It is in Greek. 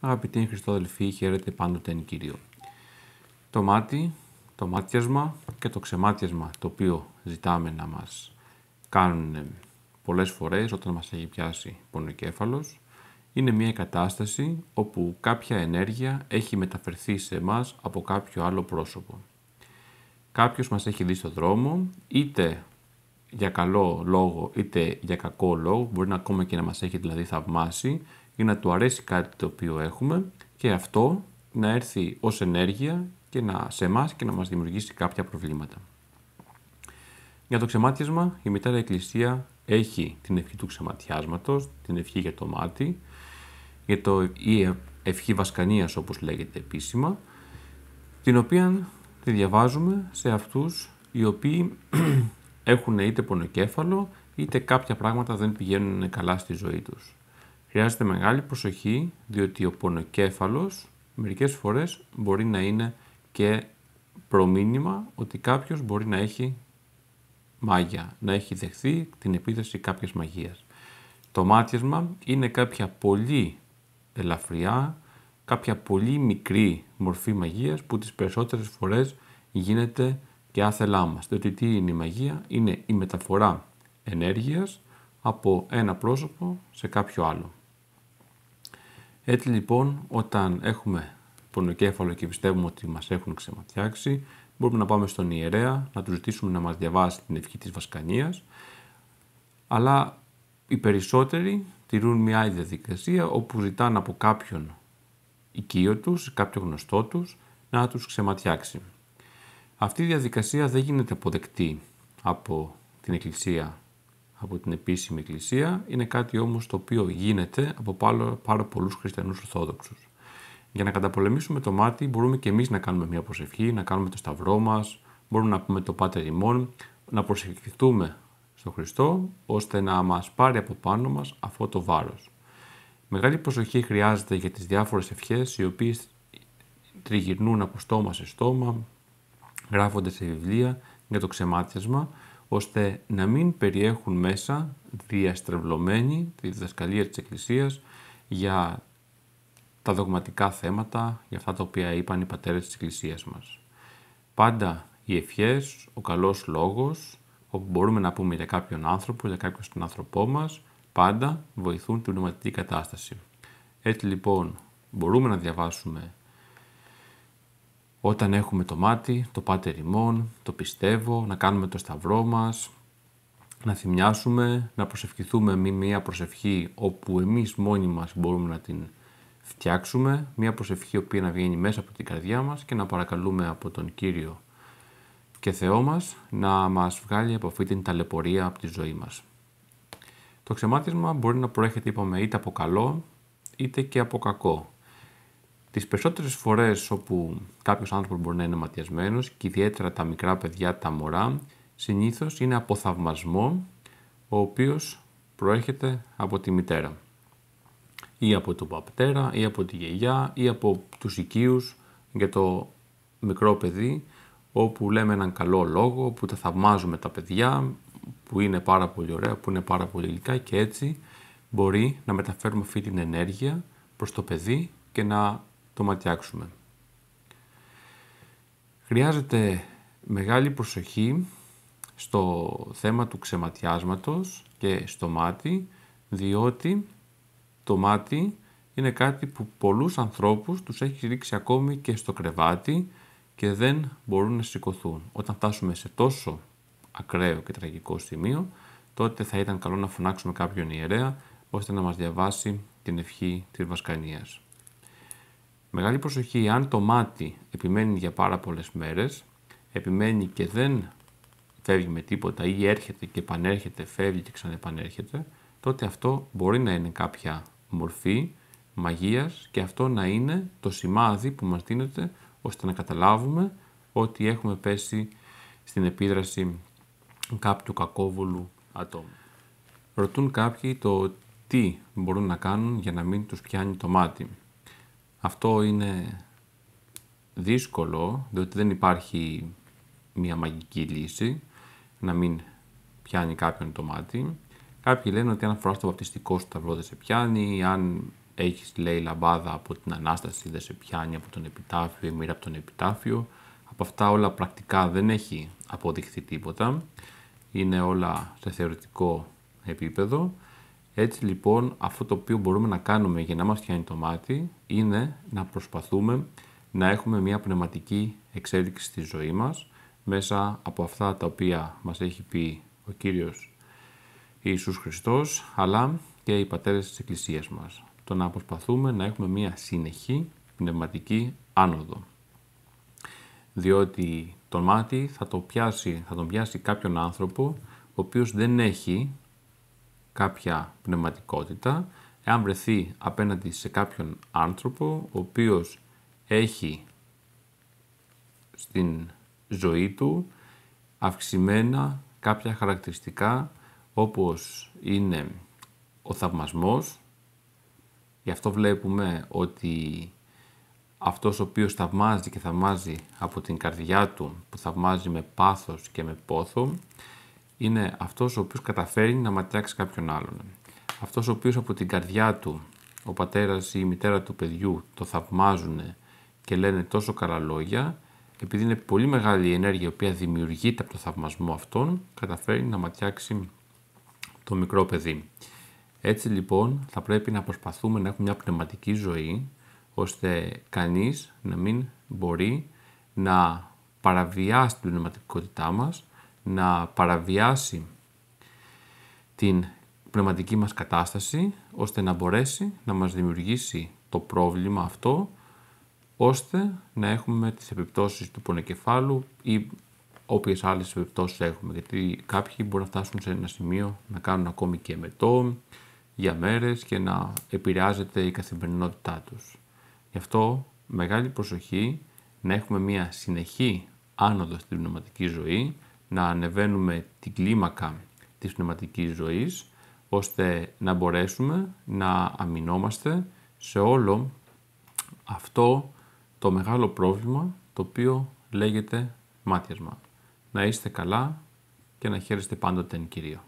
Αγαπητοί Χριστόδελφοι, αδελφοί, χαίρετε πάντοτε εν Κύριο. Το μάτι, το μάτιασμα και το ξεμάτιασμα το οποίο ζητάμε να μας κάνουν πολλές φορές όταν μας έχει πιάσει πονοκέφαλος, είναι μια κατάσταση όπου κάποια ενέργεια έχει μεταφερθεί σε εμάς από κάποιο άλλο πρόσωπο. Κάποιος μας έχει δει στο δρόμο, είτε για καλό λόγο είτε για κακό λόγο, μπορεί να ακόμα και να μας έχει δηλαδή θαυμάσει ή να του αρέσει κάτι το οποίο έχουμε και αυτό να έρθει ως ενέργεια και να, σε εμάς και να μας δημιουργήσει κάποια προβλήματα. Για το ξεμάτιασμα, η Μητέρα Εκκλησία έχει την ευχή του ξεματιάσματος, την ευχή για το μάτι, για το, η ευχή βασκανίας όπως λέγεται επίσημα, την οποία τη διαβάζουμε σε αυτούς οι οποίοι έχουν είτε πονοκέφαλο είτε κάποια πράγματα δεν πηγαίνουν καλά στη ζωή τους. Χρειάζεται μεγάλη προσοχή διότι ο πονοκέφαλος μερικές φορές μπορεί να είναι και προμήνυμα ότι κάποιος μπορεί να έχει μάγια, να έχει δεχθεί την επίθεση κάποιας μαγείας. Το μάτιασμα είναι κάποια πολύ ελαφριά, κάποια πολύ μικρή μορφή μαγείας που τις περισσότερες φορές γίνεται και άθελά μας. Διότι τι είναι η μαγεία, είναι η μεταφορά ενέργειας από ένα πρόσωπο σε κάποιο άλλο. Έτσι λοιπόν, όταν έχουμε πονοκέφαλο και πιστεύουμε ότι μας έχουν ξεματιάξει, μπορούμε να πάμε στον ιερέα, να τους ζητήσουμε να μας διαβάσει την ευχή της Βασκανίας, αλλά οι περισσότεροι τηρούν μια άλλη διαδικασία όπου ζητάνε από κάποιον οικείο τους, κάποιο γνωστό τους, να τους ξεματιάξει. Αυτή η διαδικασία δεν γίνεται αποδεκτή από την Εκκλησία από την επίσημη Εκκλησία, είναι κάτι όμως το οποίο γίνεται από πάρα πολλούς χριστιανούς Ορθόδοξους. Για να καταπολεμήσουμε το μάτι μπορούμε και εμείς να κάνουμε μια προσευχή, να κάνουμε το σταυρό μας, μπορούμε να πούμε το Πάτερ ημών, να προσευχηθούμε στον Χριστό, ώστε να μας πάρει από πάνω μας αυτό το βάρος. Μεγάλη προσοχή χρειάζεται για τις διάφορες ευχές, οι οποίες τριγυρνούν από στόμα σε στόμα, γράφονται σε βιβλία για το ξεμάτιασμα, ώστε να μην περιέχουν μέσα διαστρεβλωμένη τη διδασκαλία της Εκκλησίας για τα δογματικά θέματα, για αυτά τα οποία είπαν οι πατέρες της Εκκλησίας μας. Πάντα οι ευχές, ο καλός λόγος, όπου μπορούμε να πούμε για κάποιον άνθρωπο, για κάποιον στον άνθρωπό μας, πάντα βοηθούν την πνευματική κατάσταση. Έτσι λοιπόν μπορούμε να διαβάσουμε όταν έχουμε το μάτι, το πάτερ ημών, το πιστεύω, να κάνουμε το σταυρό μας, να θυμιάσουμε, να προσευχηθούμε με μια προσευχή όπου εμείς μόνοι μας μπορούμε να την φτιάξουμε, μια προσευχή οποία να βγαίνει μέσα από την καρδιά μας και να παρακαλούμε από τον Κύριο και Θεό μας να μας βγάλει από αυτή την ταλαιπωρία από τη ζωή μας. Το ξεμάτισμα μπορεί να προέρχεται, είπαμε, είτε από καλό είτε και από κακό. Τις περισσότερες φορές όπου κάποιος άνθρωπος μπορεί να είναι ματιασμένος και ιδιαίτερα τα μικρά παιδιά, τα μωρά, συνήθως είναι από θαυμασμό ο οποίος προέρχεται από τη μητέρα ή από τον παπτέρα ή από τη γιαγιά ή από τους οικείους για το μικρό παιδί όπου λέμε έναν καλό λόγο, που τα θαυμάζουμε τα παιδιά, που είναι πάρα πολύ ωραία, που είναι πάρα πολύ υλικά και έτσι μπορεί να μεταφέρουμε αυτή την ενέργεια προς το παιδί και να το ματιάξουμε. Χρειάζεται μεγάλη προσοχή στο θέμα του ξεματιάσματος και στο μάτι, διότι το μάτι είναι κάτι που πολλούς ανθρώπους τους έχει ρίξει ακόμη και στο κρεβάτι και δεν μπορούν να σηκωθούν. Όταν φτάσουμε σε τόσο ακραίο και τραγικό σημείο, τότε θα ήταν καλό να φωνάξουμε κάποιον ιερέα ώστε να μας διαβάσει την ευχή της Βασκανίας. Μεγάλη προσοχή, αν το μάτι επιμένει για πάρα πολλές μέρες, επιμένει και δεν φεύγει με τίποτα ή έρχεται και επανέρχεται, φεύγει και ξανεπανέρχεται, τότε αυτό μπορεί να είναι κάποια μορφή μαγείας και αυτό να είναι το σημάδι που μας δίνεται ώστε να καταλάβουμε ότι έχουμε πέσει στην επίδραση κάποιου κακόβουλου ατόμου. Ρωτούν κάποιοι το τι μπορούν να κάνουν για να μην τους πιάνει το μάτι. Αυτό είναι δύσκολο, διότι δεν υπάρχει μία μαγική λύση να μην πιάνει κάποιον το μάτι. Κάποιοι λένε ότι αν φοράς το βαπτιστικό σου ταυρό δεν σε πιάνει, αν έχεις λέει λαμπάδα από την Ανάσταση δεν σε πιάνει, από τον Επιτάφιο ή μοίρα από τον Επιτάφιο. Από αυτά όλα πρακτικά δεν έχει αποδειχθεί τίποτα. Είναι όλα σε θεωρητικό επίπεδο. Έτσι λοιπόν αυτό το οποίο μπορούμε να κάνουμε για να μας φτιάξει το μάτι είναι να προσπαθούμε να έχουμε μια πνευματική εξέλιξη στη ζωή μας μέσα από αυτά τα οποία μας έχει πει ο Κύριος Ιησούς Χριστός αλλά και οι πατέρες της Εκκλησίας μας. Το να προσπαθούμε να έχουμε μια συνεχή πνευματική άνοδο. Διότι το μάτι θα, το πιάσει, θα τον πιάσει κάποιον άνθρωπο ο οποίος δεν έχει κάποια πνευματικότητα, εάν βρεθεί απέναντι σε κάποιον άνθρωπο ο οποίος έχει στην ζωή του αυξημένα κάποια χαρακτηριστικά όπως είναι ο θαυμασμός. Γι' αυτό βλέπουμε ότι αυτός ο οποίος θαυμάζει και θαυμάζει από την καρδιά του, που θαυμάζει με πάθος και με πόθο, είναι αυτός ο οποίος καταφέρει να ματιάξει κάποιον άλλον. Αυτός ο οποίος από την καρδιά του, ο πατέρας ή η μητέρα του παιδιού το θαυμάζουν και λένε τόσο καλά λόγια, επειδή είναι πολύ μεγάλη η ενέργεια η οποία δημιουργείται από το θαυμασμό αυτόν, καταφέρει να ματιάξει το μικρό παιδί. Έτσι λοιπόν θα πρέπει να προσπαθούμε να έχουμε μια πνευματική ζωή, ώστε κανείς να μην μπορεί να παραβιάσει την πνευματικότητά μας, να παραβιάσει την πνευματική μας κατάσταση ώστε να μπορέσει να μας δημιουργήσει το πρόβλημα αυτό ώστε να έχουμε τις επιπτώσεις του πονοκεφάλου ή όποιες άλλες επιπτώσεις έχουμε γιατί κάποιοι μπορούν να φτάσουν σε ένα σημείο να κάνουν ακόμη και μετό για μέρες και να επηρεάζεται η καθημερινότητά τους. Γι' αυτό μεγάλη προσοχή να έχουμε μια συνεχή άνοδο στην πνευματική ζωή να ανεβαίνουμε την κλίμακα της πνευματικής ζωής, ώστε να μπορέσουμε να αμυνόμαστε σε όλο αυτό το μεγάλο πρόβλημα το οποίο λέγεται μάτιασμα. Να είστε καλά και να χαίρεστε πάντοτε εν Κυρία.